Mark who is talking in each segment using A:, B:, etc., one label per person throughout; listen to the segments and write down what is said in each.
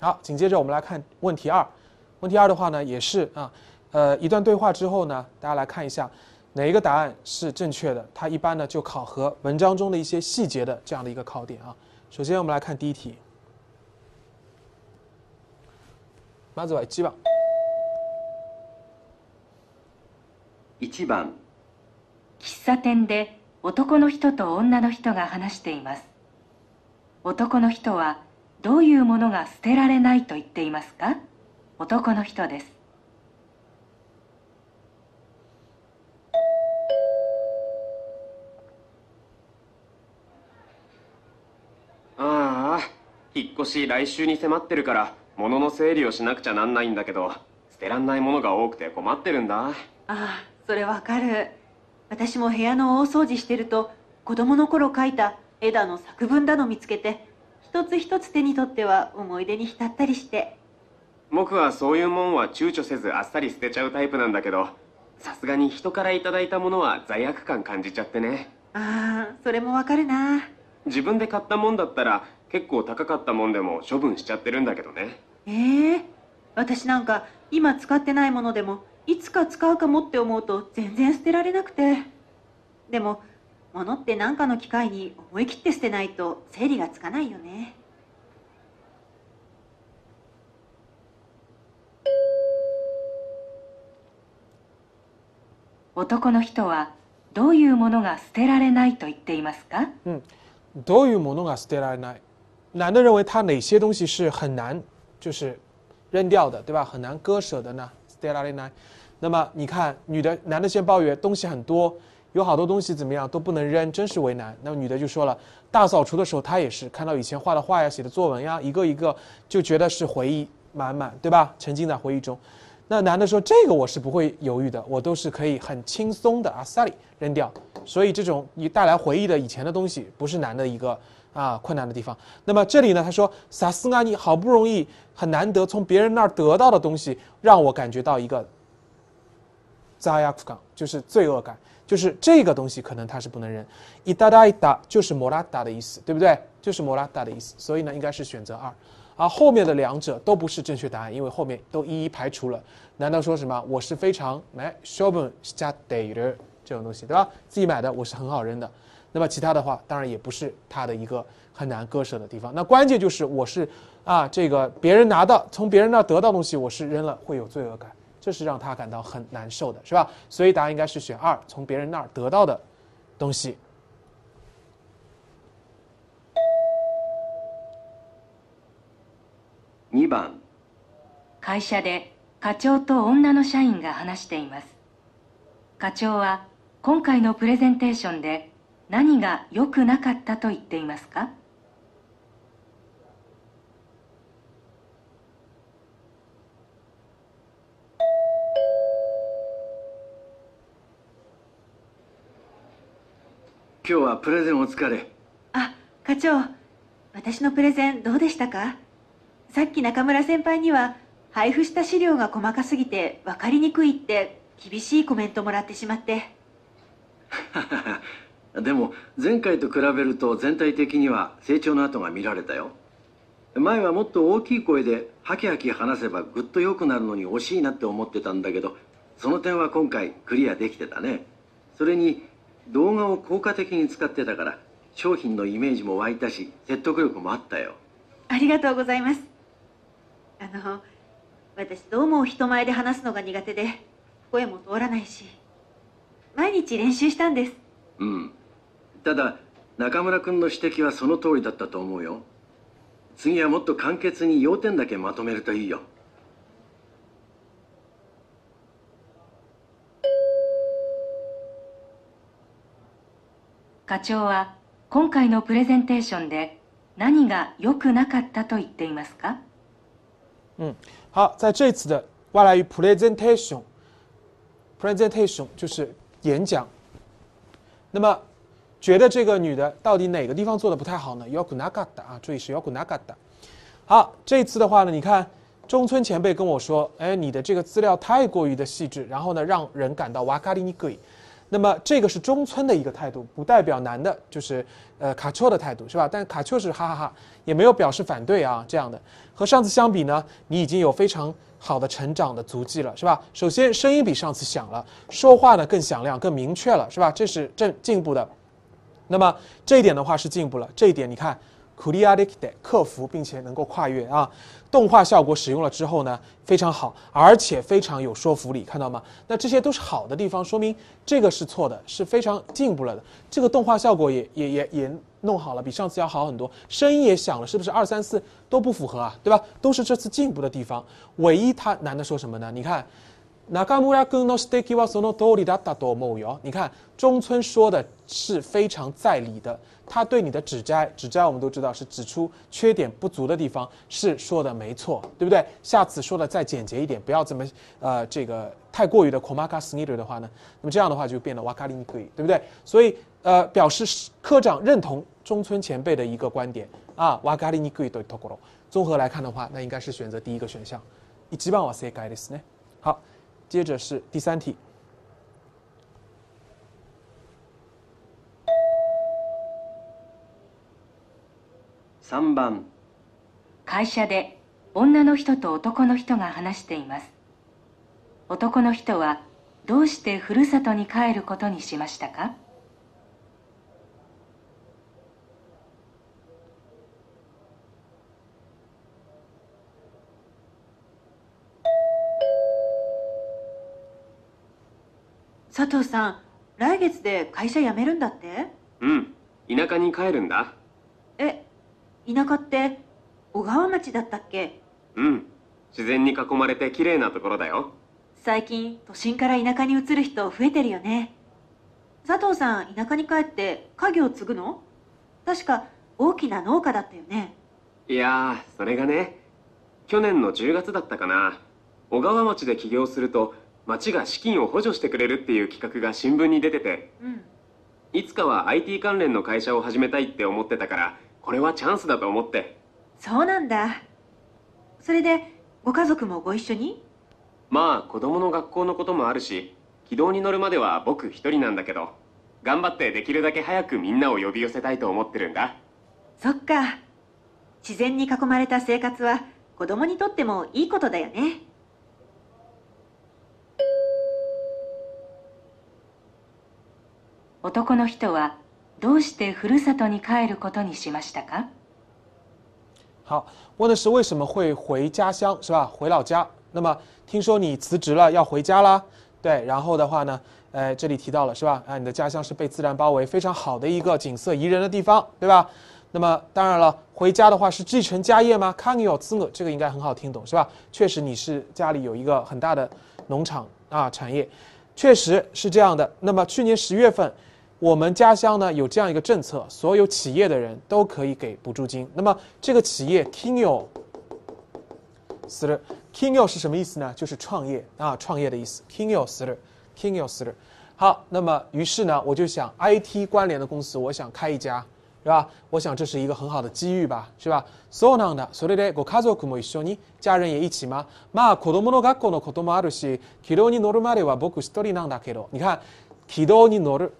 A: 好，紧接着我们来看问题二。问题二的话呢，也是啊，呃，一段对话之后呢，大家来看一下哪一个答案是正确的。它一般呢就考核文章中的一些细节的这样的一个考点啊。首先我们来看第一题。まずは一番。
B: 一番、
C: 喫茶店で男の人と女の人が話しています。男の人はどういうものが捨てられないと言っていますか男の人です
D: ああ引っ越し来週に迫ってるから物の整理をしなくちゃなんないんだけど捨てらんないものが多くて困ってるんだあ
E: あそれわかる私も部屋の大掃除してると子供の頃書いた枝の作文だの見つけて一つ一つ手に取っては思い出に浸ったりして
D: 僕はそういうもんは躊躇せずあっさり捨てちゃうタイプなんだけどさすがに人からいただいたものは罪悪感感じちゃってね
E: ああそれもわかるな
D: 自分で買ったもんだったら結構高かったもんでも処分しちゃってるんだけどね
E: ええー、私なんか今使ってないものでもいつか使うかもって思うと全然捨てられなくてでも物って何かの機会に思い切って捨てないと整理がつかないよね
C: 男の人はどういうものが捨てられないと言っています
A: か、うん、どういうものが捨てられない男の人为他哪些东西是很难就是扔掉的对吧很难割舍的呢捨てられない那么你看女的男的先抱怨东西很多有好多东西怎么样都不能扔，真是为难。那女的就说了，大扫除的时候她也是看到以前画的画呀、写的作文呀，一个一个就觉得是回忆满满，对吧？沉浸在回忆中。那男的说：“这个我是不会犹豫的，我都是可以很轻松的啊，萨里扔掉。”所以这种你带来回忆的以前的东西，不是男的一个啊困难的地方。那么这里呢，他说：“萨斯阿尼好不容易很难得从别人那儿得到的东西，让我感觉到一个扎亚苦感，就是罪恶感。”就是这个东西可能它是不能扔，一哒哒一哒就是莫拉达的意思，对不对？就是莫拉达的意思，所以呢应该是选择二，啊后面的两者都不是正确答案，因为后面都一一排除了。难道说什么我是非常来 shoben 加 d a e 这种东西，对吧？自己买的我是很好扔的，那么其他的话当然也不是他的一个很难割舍的地方。那关键就是我是啊这个别人拿到从别人那得到东西我是扔了会有罪恶感。这是让他感到很难受的，是吧？所以答案应该是选二，从别人那儿得到的东西。
C: 2番会社で課長と女の社員が話しています課長は今回のプレゼンテーションで何が良くなかったと言っていますか
B: 今日はプレゼンお疲れ
E: あ課長私のプレゼンどうでしたかさっき中村先輩には配布した資料が細かすぎて分かりにくいって厳しいコメントもらってしまって
B: でも前回と比べると全体的には成長の跡が見られたよ前はもっと大きい声でハキハキ話せばぐっと良くなるのに惜しいなって思ってたんだけどその点は今回クリアできてたねそれに動画を効果的に使ってたから商品のイメージも湧いたし説得力もあったよ
E: ありがとうございますあの私どうも人前で話すのが苦手で声も通らないし毎日練習したんです
B: うんただ中村君の指摘はその通りだったと思うよ次はもっと簡潔に要点だけまとめるといいよ
C: 課長は今回のプレゼンテーションで何が良くなかったと言っていますか
A: 嗯，好，在这次的外来语 presentation，presentation 就是演讲。那么，觉得这个女的到底哪个地方做的不太好呢？yokunagata 啊，注意是 yokunagata。好，这次的话呢，你看中村前辈跟我说，哎，你的这个资料太过于的细致，然后呢，让人感到 wakari n i g 那么这个是中村的一个态度，不代表男的，就是呃卡丘的态度是吧？但卡丘是哈哈哈，也没有表示反对啊这样的。和上次相比呢，你已经有非常好的成长的足迹了是吧？首先声音比上次响了，说话呢更响亮、更明确了是吧？这是正进步的。那么这一点的话是进步了，这一点你看，苦力亚得克服并且能够跨越啊。动画效果使用了之后呢，非常好，而且非常有说服力，看到吗？那这些都是好的地方，说明这个是错的，是非常进步了的。这个动画效果也也也也弄好了，比上次要好很多，声音也响了，是不是二三四都不符合啊？对吧？都是这次进步的地方，唯一他难得说什么呢？你看。那カムヤグノステキはその通りだだと思うよ。你看，中村说的是非常在理的。他对你的指摘，指摘我们都知道是指出缺点不足的地方，是说的没错，对不对？下次说的再简洁一点，不要这么呃，这个太过于的。komaka s カスニード的话呢，那么这样的话就变得ワカリにくい，对不对？所以呃，表示科长认同中村前辈的一个观点啊，ワカリにくいというところ。综合来看的话，那应该是选择第一个选项。一番は世界ですね。好。接着是第三题。
C: 3番会社で女の人と男の人が話しています男の人はどうしてふるさとに帰ることにしましたか
E: 佐藤さん来月で会社辞めるんだって
D: うん田舎に帰るんだ
E: え田舎って小川町だったっけ
D: うん自然に囲まれて綺麗なところだよ
E: 最近都心から田舎に移る人増えてるよね佐藤さん田舎に帰って家業継ぐの確か大きな農家だったよね
D: いやそれがね去年の10月だったかな小川町で起業すると町が資金を補助してくれるっていう企画が新聞に出てて、うん、いつかは IT 関連の会社を始めたいって思ってたからこれはチャンスだと思って
E: そうなんだそれでご家族もご一緒に
D: まあ子供の学校のこともあるし軌道に乗るまでは僕一人なんだけど頑張ってできるだけ早くみんなを呼び寄せたいと思ってるんだ
E: そっか自然に囲まれた生活は子供にとってもいいことだよね
C: 男の人是，
A: 好，问的是为什么会回家乡是吧？回老家。那么听说你辞职了要回家啦，对。然后的话呢，哎，这里提到了是吧？啊，你的家乡是被自然包围，非常好的一个景色宜人的地方，对吧？那么当然了，回家的话是继承家业吗？看你有资格，这个应该很好听懂是吧？确实你是家里有一个很大的农场啊产业，确实是这样的。那么去年十月份。我们家乡呢有这样一个政策，所有企业的人都可以给补助金。那么这个企业 k i n o s i k i n o 是什么意思呢？就是创业啊，创业的意思。kino s i k i n o s i 好，那么于是呢，我就想 IT 关联的公司，我想开一家，是吧？我想这是一个很好的机遇吧，是吧？Soanda，それでご家族も一緒に、家人也一起吗？まあ子供の学校のこともあるし、軌道に乗るまでは僕一人なんだけど、你看，軌道に乗る。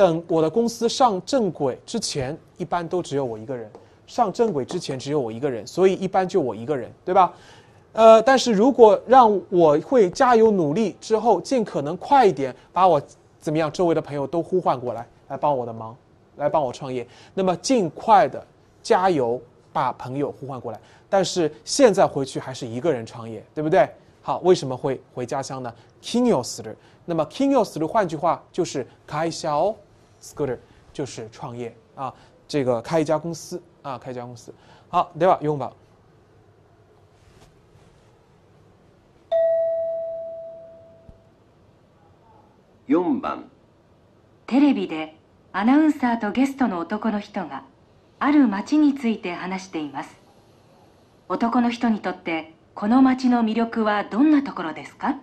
A: 等我的公司上正轨之前，一般都只有我一个人。上正轨之前只有我一个人，所以一般就我一个人，对吧？呃，但是如果让我会加油努力之后，尽可能快一点把我怎么样？周围的朋友都呼唤过来，来帮我的忙，来帮我创业。那么尽快的加油，把朋友呼唤过来。但是现在回去还是一个人创业，对不对？好，为什么会回家乡呢？Kingo'su，那么 Kingo'su 换句话就是开销。作る就是创业啊，这个开一家公司啊，开一家公司。好，では4番。
B: 4番
C: テレビでアナウンサーとゲストの男の人がある町について話しています男の人にとってこの町の魅力はどんなところですか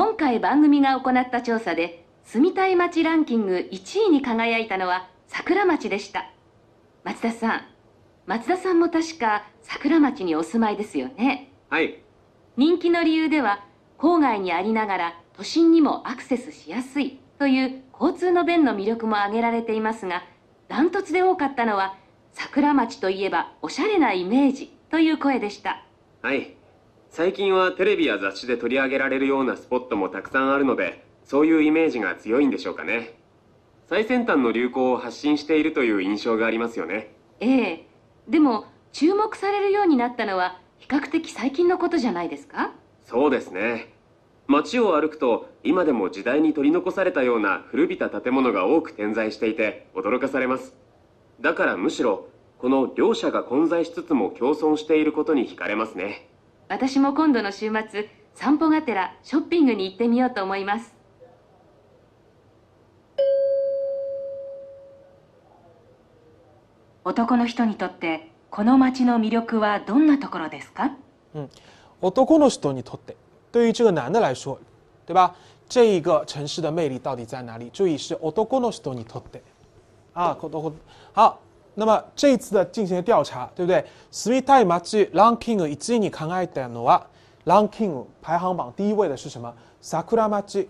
F: 今回番組が行った調査で住みたい街ランキング1位に輝いたのは桜町でした松田さん松田さんも確か桜町にお住まいですよねはい人気の理由では郊外にありながら都心にもアクセスしやすいという交通の便の魅力も挙げられていますがダントツで多かったのは桜町といえばおしゃれなイメージという声でした
D: はい最近はテレビや雑誌で取り上げられるようなスポットもたくさんあるのでそういうイメージが強いんでしょうかね最先端の流行を発信しているという印象がありますよね
F: ええでも注目されるようになったのは比較的最近のことじゃないですか
D: そうですね街を歩くと今でも時代に取り残されたような古びた建物が多く点在していて驚かされますだからむしろこの両者が混在しつつも共存していることに惹かれますね
F: 私も今度の週末散歩がてらショッピングに行ってみようと思います
C: 男の人にとってこの街の魅力はどんなところですか
A: 男の人にとって对于这个男的来说，对吧？这一个城市的魅力到底在哪里？注意是男の人にとって。啊，好，那么这一次的进行的调查，对不对？みたい街ランキング1位に考えたのは、ランキング排行榜第一位的是什么？桜町。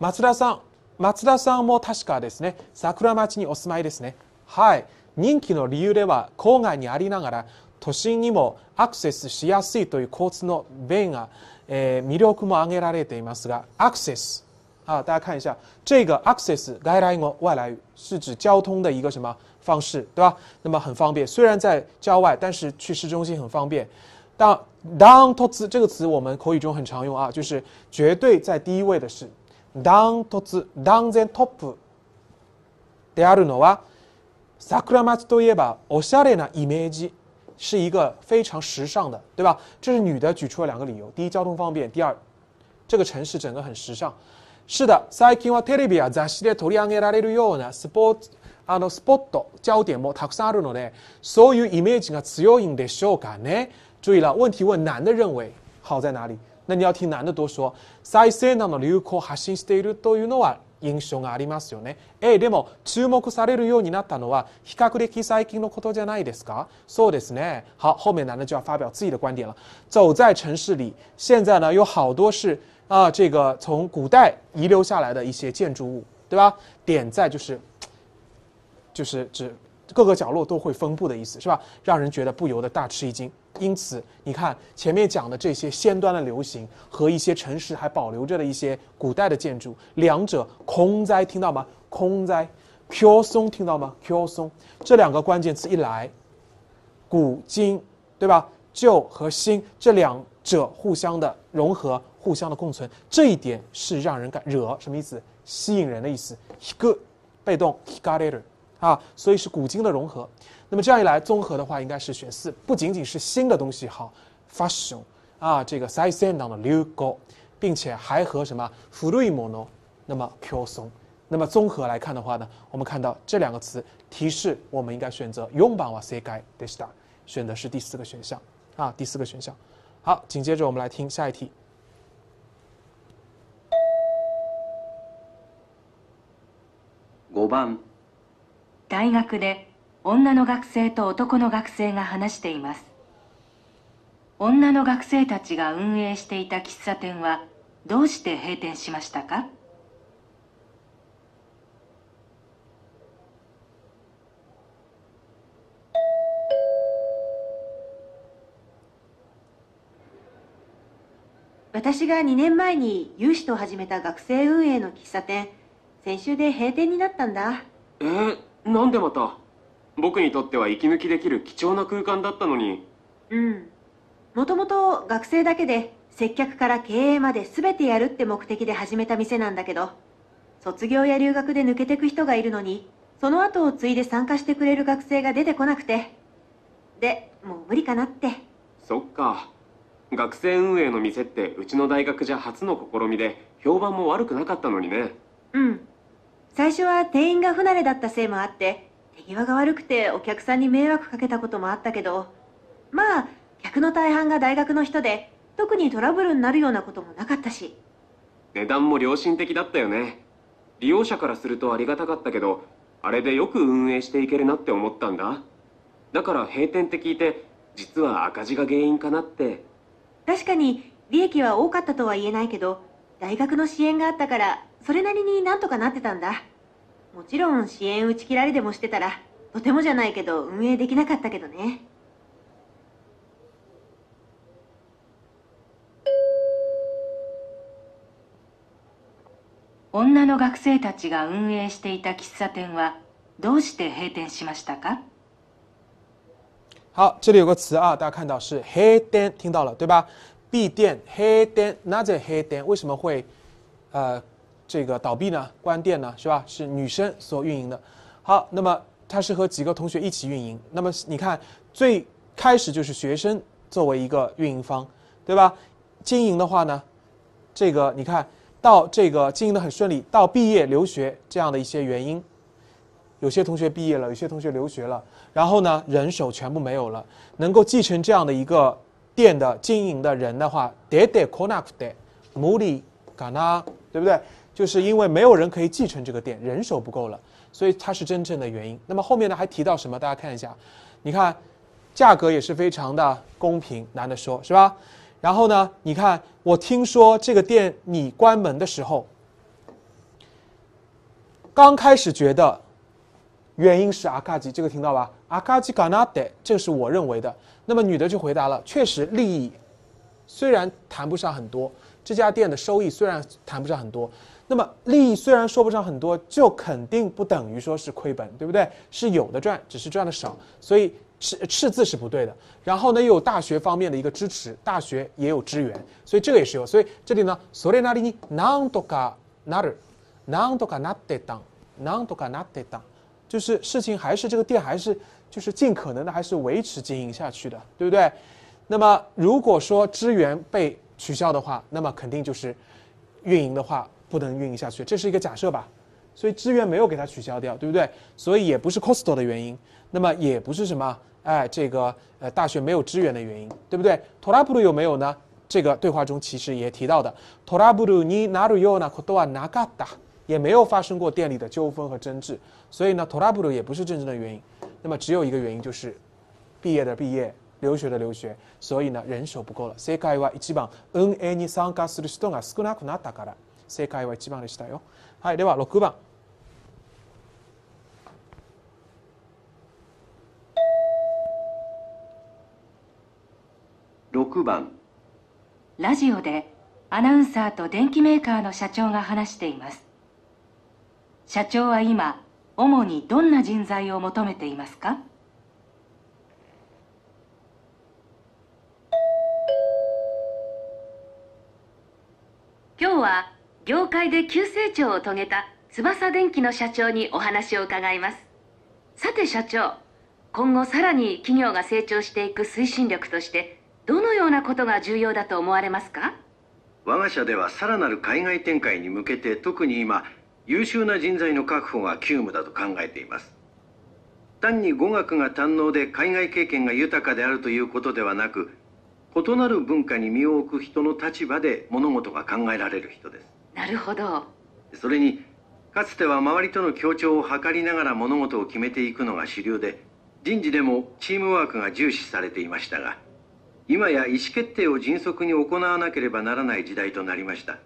A: 松田さん、松田さんも確かですね、桜町にお住まいですね。はい。人気の理由では郊外にありながら都心にもアクセスしやすいという交通の便が、えー、魅力も挙げられていますが、アクセス。あ、大家看一下这个アクセス、外来語、外来语是指交通的一个什么方式对吧？那么很方便。虽然在郊外，但是去市中心很方便。Down top 这个词我们口语中很常用啊，就是绝对在第一位的是 down top down t h e n top。であるのはサクラマツドエバオセリなイメージ是一个非常时尚的，对吧？这是女的举出了两个理由：第一，交通方便；第二，这个城市整个很时尚。是的，最近はテレビや雑誌で取り上げられるようなスポーツ。あのスポット焦点もたくさんあるのでそういうイメージが強いんでしょうかね注意了问题问男的认为好在哪里那你要听男的多说再生なの流行を発信しているというのは印象がありますよね。え、でも注目されるようになったのは比較的最近のことじゃないですかそうですね。好后面男的就要发表自己的观点了。走在城市里现在呢有好多是啊这个从古代遗留下来的一些建筑物对吧点在就是就是指各个角落都会分布的意思，是吧？让人觉得不由得大吃一惊。因此，你看前面讲的这些先端的流行和一些城市还保留着的一些古代的建筑，两者空哉，听到吗？空哉，o 松，听到吗？o 松，这两个关键词一来，古今，对吧？旧和新这两者互相的融合，互相的共存，这一点是让人感惹什么意思？吸引人的意思。一个被动，got h it。啊，所以是古今的融合。那么这样一来，综合的话应该是选四，不仅仅是新的东西好，fashion，啊，这个 s i z e and technology 并且还和什么 free m o n o y 那么 song。那么综合来看的话呢，我们看到这两个词提示，我们应该选择 m b a w a s a i d e s t a 选的是第四个选项啊，第四个选项。好，紧接着我们来听下一题。五 b 大学で
C: 女の学生と男の学生が話しています女の学生たちが運営していた喫茶店はどうして閉店しましたか
E: 私が2年前に融資と始めた学生運営の喫茶店先週で閉店になったんだ
D: えっなんでまた僕にとっては息抜きできる貴重な空間だったのに
E: うんもともと学生だけで接客から経営まで全てやるって目的で始めた店なんだけど卒業や留学で抜けてく人がいるのにその後を継いで参加してくれる学生が出てこなくてでもう無理かなって
D: そっか学生運営の店ってうちの大学じゃ初の試みで評判も悪くなかったのにね
E: うん最初は店員が不慣れだったせいもあって手際が悪くてお客さんに迷惑かけたこともあったけどまあ客の大半が大学の人で特にトラブルになるようなこともなかったし
D: 値段も良心的だったよね利用者からするとありがたかったけどあれでよく運営していけるなって思ったんだだから閉店って聞いて実は赤字が原因かなって
E: 確かに利益は多かったとは言えないけど大学の支援があったからそれなりになんとかなってたんだもちろん支援打ち切られでもしてたらとてもじゃないけど運営できなかったけどね
C: 女の学生たちが運営していた喫茶店はどうして閉店しましたか
A: 好，这里有个词啊，大家看到是黑店，听到了对吧？闭店、黑店，なぜ閉店？为什么会呃这个倒闭呢，关店呢，是吧？是女生所运营的。好，那么她是和几个同学一起运营。那么你看，最开始就是学生作为一个运营方，对吧？经营的话呢，这个你看到这个经营的很顺利，到毕业、留学这样的一些原因，有些同学毕业了，有些同学留学了，然后呢，人手全部没有了。能够继承这样的一个店的经营的人的话，de de konak de m l gan a，对不对？就是因为没有人可以继承这个店，人手不够了，所以它是真正的原因。那么后面呢还提到什么？大家看一下，你看，价格也是非常的公平，男的说是吧？然后呢，你看，我听说这个店你关门的时候，刚开始觉得原因是阿卡吉，这个听到吧？阿卡吉嘎纳德，这是我认为的。那么女的就回答了，确实利益虽然谈不上很多，这家店的收益虽然谈不上很多。那么利益虽然说不上很多，就肯定不等于说是亏本，对不对？是有的赚，只是赚的少，所以赤赤字是不对的。然后呢，又有大学方面的一个支持，大学也有支援，所以这个也是有。所以这里呢，索列那里尼，南多嘎纳尔，南多嘎纳德当，南多嘎纳德当，就是事情还是这个店还是就是尽可能的还是维持经营下去的，对不对？那么如果说支援被取消的话，那么肯定就是运营的话。不能运营下去，这是一个假设吧？所以资源没有给它取消掉，对不对？所以也不是 costal 的原因，那么也不是什么哎，这个呃大学没有资源的原因，对不对 t o r a b r u 有没有呢？这个对话中其实也提到的。t o r a b r u ni naruyo na k d o na g a t a 也没有发生过店里的纠纷和争执，所以呢 t o r a b r u 也不是真正的原因。那么只有一个原因就是，毕业的毕业，留学的留学，所以呢人手不够了。s i k a i wa i a n i s a n s r s t a s u n a k u a a a a 正解は1番でしたよ、はい、では6番6番
C: ラジオでアナウンサーと電機メーカーの社長が話しています社長は今主にどんな人材を求めていますか
F: 業界で急成長を遂げた翼電機の社長にお話を伺いますさて社長今後さらに企業が成長していく推進力としてどのようなことが重要だと思われますか
B: 我が社ではさらなる海外展開に向けて特に今優秀な人材の確保が急務だと考えています単に語学が堪能で海外経験が豊かであるということではなく異なる文化に身を置く人の立場で物事が考えられる人です
F: なるほど
B: それにかつては周りとの協調を図りながら物事を決めていくのが主流で人事でもチームワークが重視されていましたが今や意思決定を迅速に行わなければならない時代となりました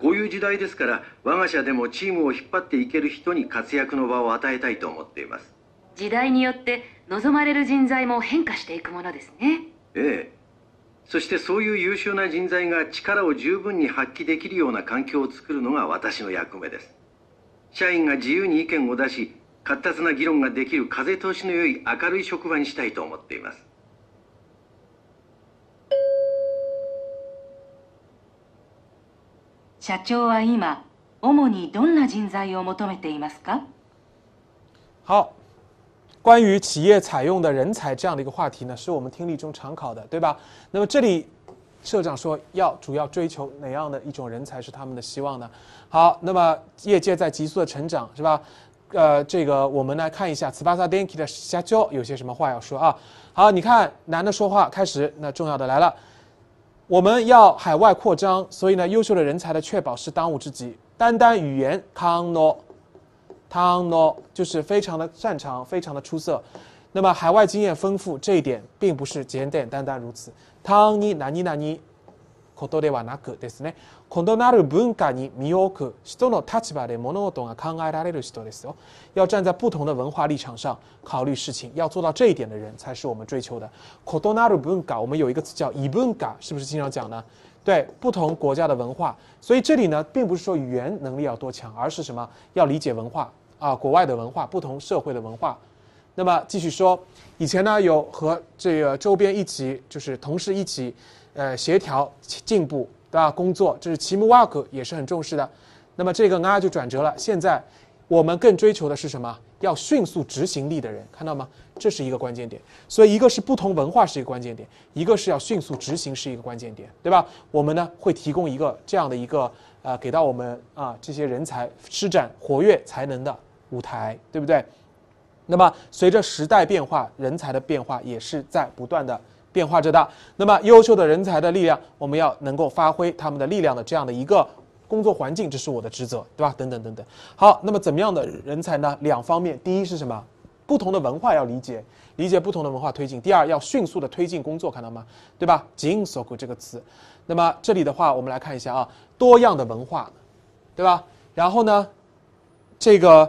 B: こういう時代ですから我が社でもチームを引っ張っていける人に活躍の場を与えたいと思っています
F: 時代によって望まれる人材も変化していくものですね
B: ええそしてそういう優秀な人材が力を十分に発揮できるような環境を作るのが私の役目です社員が自由に意見を出し活発な議論ができる風通しの良い明るい職場にしたいと思っています
C: 社長は今主にどんな人材を求めていますか
A: 好，关于企业采用的人才这样的一个话题呢，是我们听力中常考的，对吧？那么这里，社长说要主要追求哪样的一种人才是他们的希望呢？好，那么业界在急速的成长，是吧？呃，这个我们来看一下，Spasa d n k 的下教有些什么话要说啊？好，你看男的说话开始，那重要的来了，我们要海外扩张，所以呢，优秀的人才的确保是当务之急，单单语言康 a n o 汤诺就是非常的擅长，非常的出色。那么海外经验丰富，这一点并不是简简单单如此。汤尼南尼南尼，ことではなくですね。異なる文化に見おこ、人の立場で物事を考えられる人ですよ。要站在不同的文化立场上考虑事情，要做到这一点的人才是我们追求的。異なる文化，我们有一个词叫イブンガ，是不是经常讲呢？对，不同国家的文化。所以这里呢，并不是说语言能力要多强，而是什么？要理解文化。啊，国外的文化，不同社会的文化，那么继续说，以前呢有和这个周边一起，就是同事一起，呃，协调进步，对吧？工作，这是 w 木瓦 k 也是很重视的。那么这个啊就转折了，现在我们更追求的是什么？要迅速执行力的人，看到吗？这是一个关键点。所以一个是不同文化是一个关键点，一个是要迅速执行是一个关键点，对吧？我们呢会提供一个这样的一个呃，给到我们啊这些人才施展活跃才能的。舞台对不对？那么随着时代变化，人才的变化也是在不断的变化着的。那么优秀的人才的力量，我们要能够发挥他们的力量的这样的一个工作环境，这是我的职责，对吧？等等等等。好，那么怎么样的人才呢？两方面：第一是什么？不同的文化要理解，理解不同的文化推进；第二，要迅速的推进工作，看到吗？对吧？“锁速”这个词。那么这里的话，我们来看一下啊，多样的文化，对吧？然后呢，这个。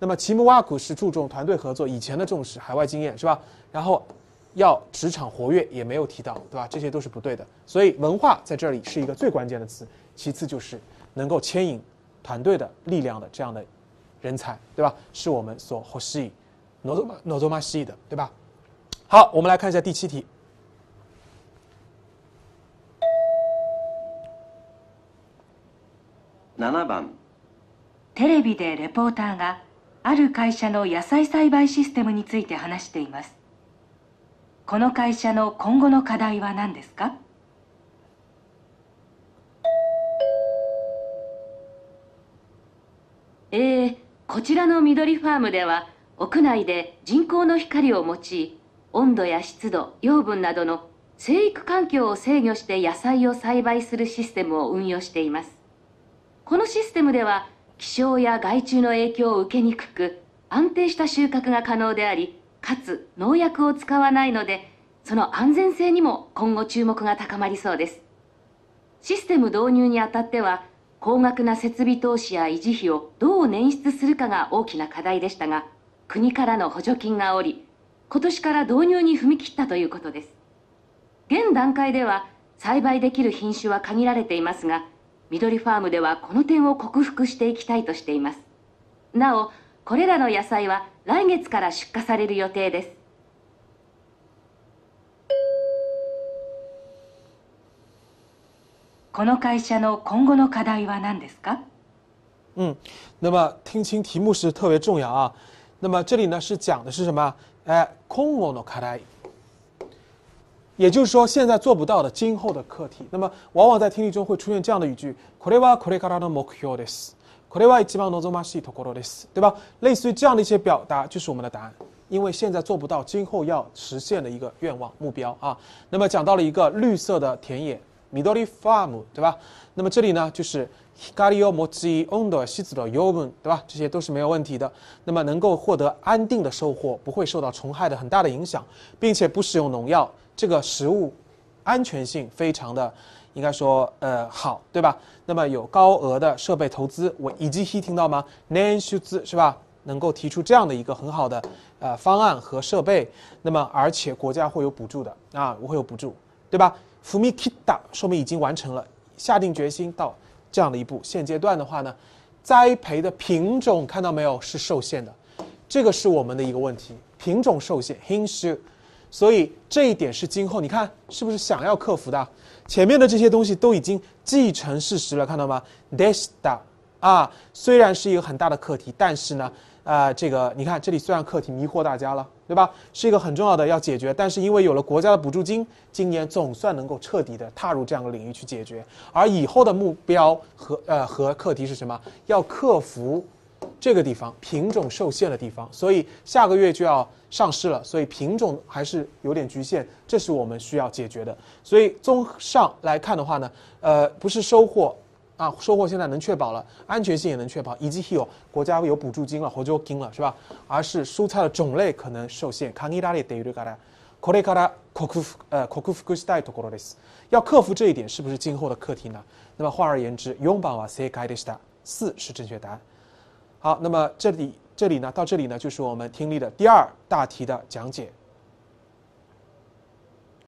A: 那么奇木瓦古是注重团队合作，以前的重视海外经验是吧？然后，要职场活跃也没有提到，对吧？这些都是不对的。所以文化在这里是一个最关键的词，其次就是能够牵引团队的力量的这样的人才，对吧？是我们所希诺佐马诺佐马希的，对吧？好，我们来看一下第七题。七番。テレビでレポータ
C: ーが。ある会社の野菜栽培システムについて話していますこの会社の今後の課題は何ですか
F: えー、こちらの緑ファームでは屋内で人工の光を用い温度や湿度養分などの生育環境を制御して野菜を栽培するシステムを運用していますこのシステムでは気象や害虫の影響を受けにくく安定した収穫が可能でありかつ農薬を使わないのでその安全性にも今後注目が高まりそうですシステム導入にあたっては高額な設備投資や維持費をどう捻出するかが大きな課題でしたが国からの補助金がおり今年から導入に踏み切ったということです現段階では栽培できる品種は限られていますが緑ファームではこの点を克服していきたいとしていますなおこれらの野菜は来月から出荷される予定です
C: この会社の今後の課題は何ですか
A: 嗯，那么听清题目是特别重要啊。那么这里呢是讲的是什么？哎，今後の課題。也就是说，现在做不到的，今后的课题。那么，往往在听力中会出现这样的语句：，Kore wa kore kara no mo kyou des，Kore wa ichiban no z o m a s i to koro des，对吧？类似于这样的一些表达，就是我们的答案。因为现在做不到，今后要实现的一个愿望、目标啊。那么，讲到了一个绿色的田野，Midori farm，对吧？那么这里呢，就是 Hikari o mochi o n d o s h i z u r yobun，对吧？这些都是没有问题的。那么，能够获得安定的收获，不会受到虫害的很大的影响，并且不使用农药。这个食物安全性非常的，应该说呃好，对吧？那么有高额的设备投资，我以及听到吗？nanshuz 是吧？能够提出这样的一个很好的呃方案和设备，那么而且国家会有补助的啊，会有补助，对吧？fumikita 说明已经完成了，下定决心到这样的一步。现阶段的话呢，栽培的品种看到没有是受限的，这个是我们的一个问题，品种受限。h i n s h u 所以这一点是今后你看是不是想要克服的？前面的这些东西都已经既成事实了，看到吗？desta，啊，虽然是一个很大的课题，但是呢，啊，这个你看这里虽然课题迷惑大家了，对吧？是一个很重要的要解决，但是因为有了国家的补助金，今年总算能够彻底的踏入这样的领域去解决。而以后的目标和呃和课题是什么？要克服。这个地方品种受限的地方，所以下个月就要上市了，所以品种还是有点局限，这是我们需要解决的。所以综上来看的话呢，呃，不是收获啊，收获现在能确保了，安全性也能确保，以及还有国家有补助金了，我就金了，是吧？而是蔬菜的种类可能受限。呃要克服这一点，是不是今后的课题呢？那么换而言之，拥抱啊，四，是正确答案。好，那么这里这里呢，到这里呢，就是我们听力的第二大题的讲解。